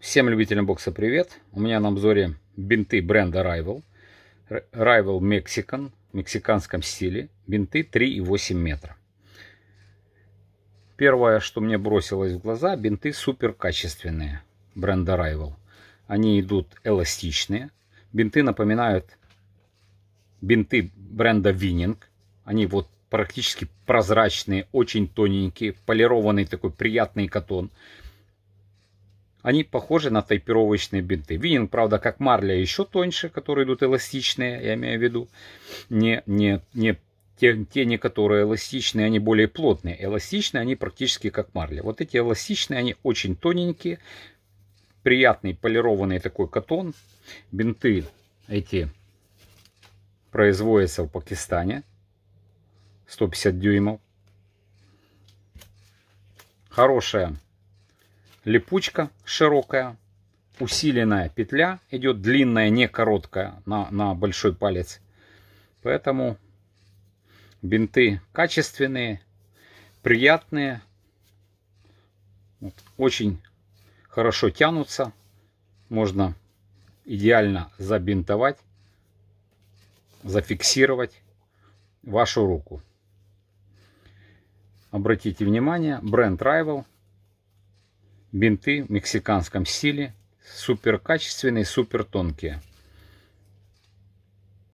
Всем любителям бокса привет! У меня на обзоре бинты бренда Rival. Rival Mexican в мексиканском стиле. Бинты 3,8 метра. Первое, что мне бросилось в глаза, бинты супер качественные бренда Rival. Они идут эластичные. Бинты напоминают бинты бренда Winning. Они вот практически прозрачные, очень тоненькие, полированный такой приятный катон. Они похожи на тайпировочные бинты. Виден, правда, как марля еще тоньше, которые идут эластичные, я имею в виду. Не, не, не те, те не которые эластичные, они более плотные. Эластичные они практически как марля. Вот эти эластичные, они очень тоненькие. Приятный полированный такой катон. Бинты эти производятся в Пакистане. 150 дюймов. Хорошая липучка широкая, усиленная петля, идет длинная, не короткая на, на большой палец. Поэтому бинты качественные, приятные, вот, очень хорошо тянутся, можно идеально забинтовать, зафиксировать вашу руку. Обратите внимание, бренд Rival бинты в мексиканском стиле, супер качественные, супер тонкие.